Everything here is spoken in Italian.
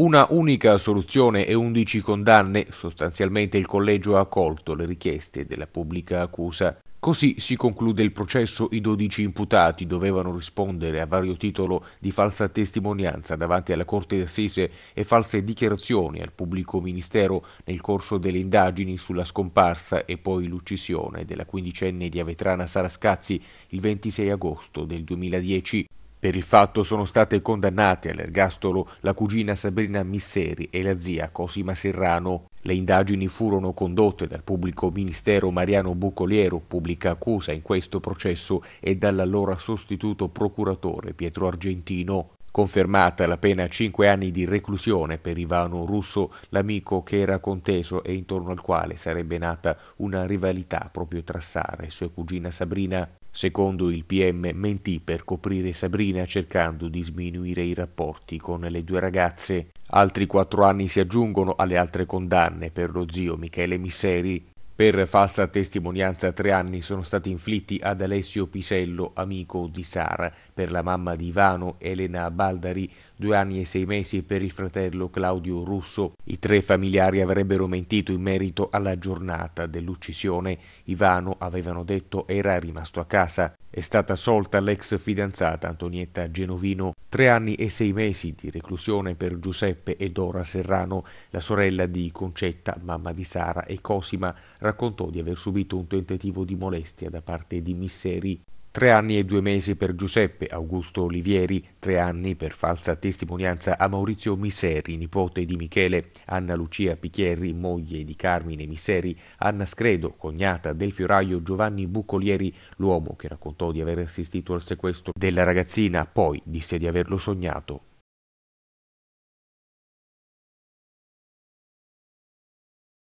Una unica soluzione e 11 condanne, sostanzialmente il collegio ha accolto le richieste della pubblica accusa. Così si conclude il processo, i 12 imputati dovevano rispondere a vario titolo di falsa testimonianza davanti alla Corte d'Assise e false dichiarazioni al pubblico ministero nel corso delle indagini sulla scomparsa e poi l'uccisione della quindicenne di Avetrana Sarascazzi il 26 agosto del 2010. Per il fatto sono state condannate all'ergastolo la cugina Sabrina Misseri e la zia Cosima Serrano. Le indagini furono condotte dal pubblico ministero Mariano Bucoliero, pubblica accusa in questo processo, e dall'allora sostituto procuratore Pietro Argentino. Confermata la pena a 5 anni di reclusione per Ivano Russo, l'amico che era conteso e intorno al quale sarebbe nata una rivalità proprio tra Sara e sua cugina Sabrina. Secondo il PM mentì per coprire Sabrina cercando di sminuire i rapporti con le due ragazze. Altri quattro anni si aggiungono alle altre condanne per lo zio Michele Misseri, per falsa testimonianza tre anni sono stati inflitti ad Alessio Pisello, amico di Sara, per la mamma di Ivano, Elena Baldari, due anni e sei mesi e per il fratello Claudio Russo. I tre familiari avrebbero mentito in merito alla giornata dell'uccisione. Ivano, avevano detto, era rimasto a casa. È stata assolta l'ex fidanzata Antonietta Genovino, tre anni e sei mesi di reclusione per Giuseppe e Dora Serrano, la sorella di Concetta, mamma di Sara e Cosima, raccontò di aver subito un tentativo di molestia da parte di Misseri tre anni e due mesi per Giuseppe Augusto Olivieri, tre anni per falsa testimonianza a Maurizio Miseri, nipote di Michele, Anna Lucia Picchierri, moglie di Carmine Miseri, Anna Scredo, cognata del fioraio Giovanni Buccolieri, l'uomo che raccontò di aver assistito al sequestro della ragazzina, poi disse di averlo sognato